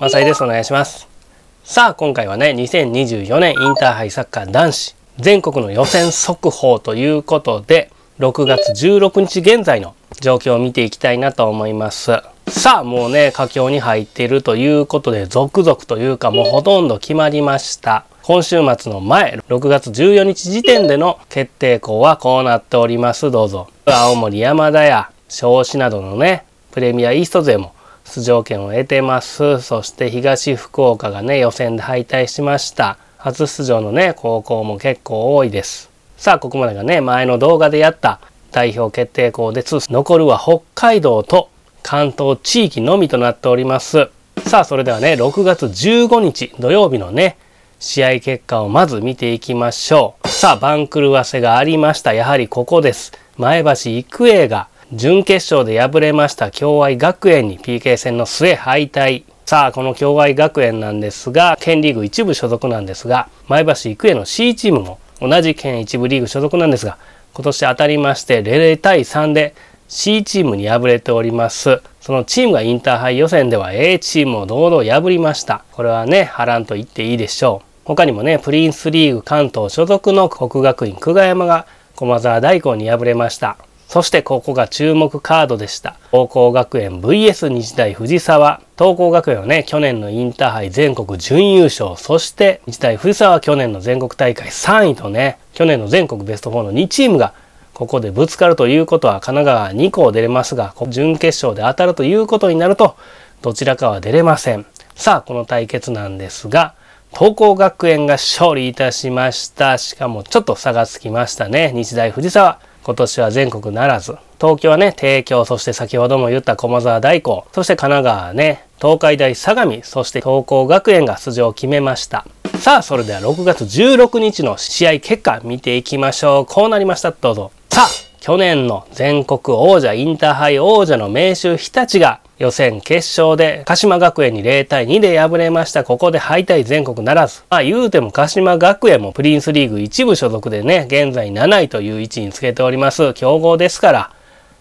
マサイです。お願いします。さあ、今回はね、2024年インターハイサッカー男子全国の予選速報ということで、6月16日現在の状況を見ていきたいなと思います。さあ、もうね、佳境に入っているということで、続々というか、もうほとんど決まりました。今週末の前、6月14日時点での決定校はこうなっております。どうぞ。青森山田や、少子などのね、プレミアイースト勢も出場権を得てます。そして東福岡がね、予選で敗退しました。初出場のね、高校も結構多いです。さあ、ここまでがね、前の動画でやった代表決定校で残るは北海道と関東地域のみとなっております。さあ、それではね、6月15日土曜日のね、試合結果をまず見ていきましょう。さあ、番狂わせがありました。やはりここです。前橋育英が準決勝で敗れました共愛学園に PK 戦の末敗退。さあ、この共愛学園なんですが、県リーグ一部所属なんですが、前橋育英の C チームも同じ県一部リーグ所属なんですが、今年当たりまして0対3で C チームに敗れております。そのチームがインターハイ予選では A チームを堂々破りました。これはね、波乱と言っていいでしょう。他にもね、プリンスリーグ関東所属の国学院久我山が駒沢大高に敗れました。そしてここが注目カードでした。東光学園 VS 日大藤沢。東光学園はね、去年のインターハイ全国準優勝。そして日大藤沢は去年の全国大会3位とね、去年の全国ベスト4の2チームがここでぶつかるということは神奈川2校出れますが、準決勝で当たるということになると、どちらかは出れません。さあ、この対決なんですが、東光学園が勝利いたしました。しかもちょっと差がつきましたね。日大藤沢。今年は全国ならず、東京はね、帝京、そして先ほども言った駒沢大高、そして神奈川ね、東海大相模、そして東光学園が出場を決めました。さあ、それでは6月16日の試合結果見ていきましょう。こうなりました。どうぞ。さあ去年の全国王者、インターハイ王者の名手日立が予選決勝で鹿島学園に0対2で敗れました。ここで敗退全国ならず。まあ言うても鹿島学園もプリンスリーグ一部所属でね、現在7位という位置につけております。強豪ですから、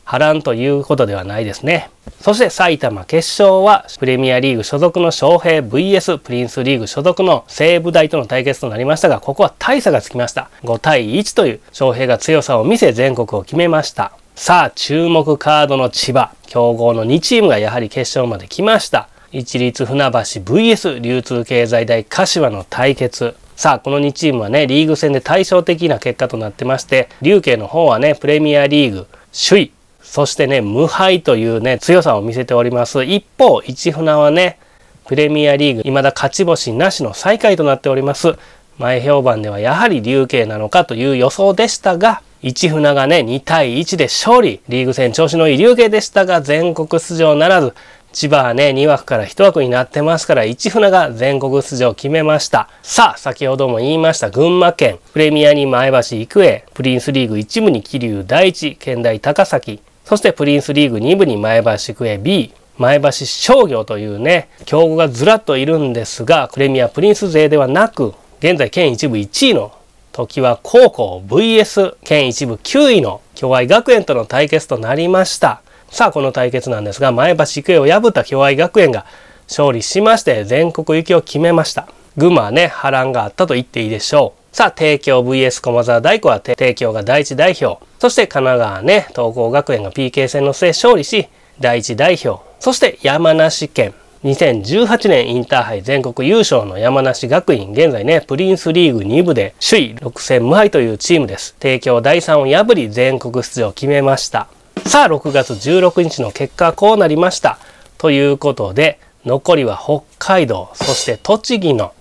波乱ということではないですね。そして埼玉決勝はプレミアリーグ所属の昌平 VS プリンスリーグ所属の西武大との対決となりましたが、ここは大差がつきました。5対1という昌平が強さを見せ全国を決めました。さあ、注目カードの千葉。強豪の2チームがやはり決勝まで来ました。一律船橋 VS 流通経済大柏の対決。さあ、この2チームはね、リーグ戦で対照的な結果となってまして、琉慶の方はね、プレミアリーグ首位、そしてね、無敗というね、強さを見せております。一方、市船はね、プレミアリーグ、未だ勝ち星なしの最下位となっております。前評判ではやはり琉慶なのかという予想でしたが、市船がね、2対1で勝利。リーグ戦調子のいい琉慶でしたが、全国出場ならず、千葉はね、2枠から1枠になってますから、市船が全国出場を決めました。さあ、先ほども言いました、群馬県、プレミアに前橋育英、プリンスリーグ1部に桐生第一、県大高崎、そしてプリンスリーグ2部に前橋区へ B、前橋商業というね、競合がずらっといるんですが、プレミアプリンス勢ではなく、現在県一部1位の時は高校 VS 県一部9位の共愛学園との対決となりました。さあ、この対決なんですが、前橋育英を破った共愛学園が勝利しまして、全国行きを決めました。群馬はね、波乱があったと言っていいでしょう。さあ、帝京 VS 駒沢大工は帝京が第一代表。そして神奈川ね、東光学園が PK 戦の末勝利し、第一代表。そして山梨県。2018年インターハイ全国優勝の山梨学院、現在ね、プリンスリーグ2部で首位6戦無敗というチームです。帝京第3を破り全国出場を決めました。さあ、6月16日の結果はこうなりました。ということで、残りは北海道、そして栃木の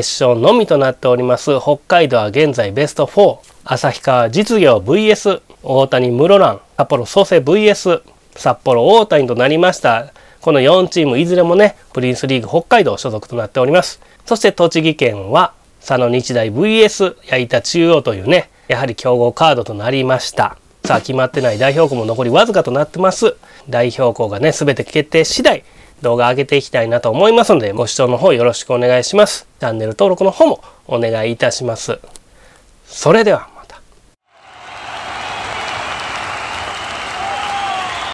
決勝のみとなっております北海道は現在ベスト4旭川実業 VS 大谷室蘭札幌創生 VS 札幌大谷となりましたこの4チームいずれもねプリンスリーグ北海道所属となっておりますそして栃木県は佐野日大 VS 矢板中央というねやはり強豪カードとなりましたさあ決まってない代表校も残りわずかとなってます代表校がね全て決定次第動画上げていきたいなと思いますので、ご視聴の方よろしくお願いします。チャンネル登録の方もお願いいたします。それでは。